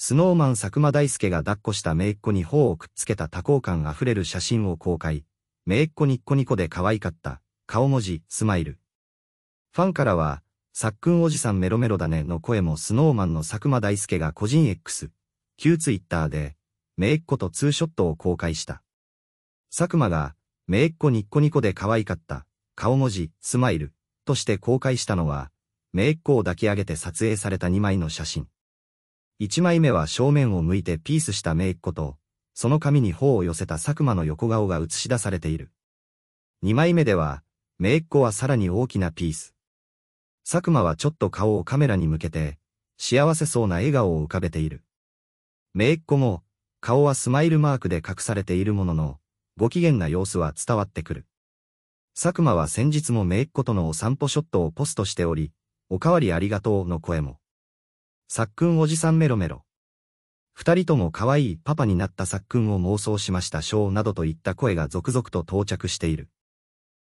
スノーマン佐久間大介が抱っこしためいっ子に頬をくっつけた多幸感あふれる写真を公開。めいっ子にっこにこで可愛かった。顔文字、スマイル。ファンからは、さっくんおじさんメロメロだねの声もスノーマンの佐久間大介が個人 X、旧ツイッターで、めいっ子とツーショットを公開した。佐久間が、めいっ子にっこにこで可愛かった。顔文字、スマイル。として公開したのは、めいっ子を抱き上げて撮影された2枚の写真。一枚目は正面を向いてピースしためいっこと、その紙に頬を寄せた佐久間の横顔が映し出されている。二枚目では、めいっ子はさらに大きなピース。佐久間はちょっと顔をカメラに向けて、幸せそうな笑顔を浮かべている。めいっ子も、顔はスマイルマークで隠されているものの、ご機嫌な様子は伝わってくる。佐久間は先日もめいっことのお散歩ショットをポストしており、おかわりありがとうの声も。さっくんおじさんメロメロ。二人とも可愛いパパになったさっくんを妄想しましたショーなどといった声が続々と到着している。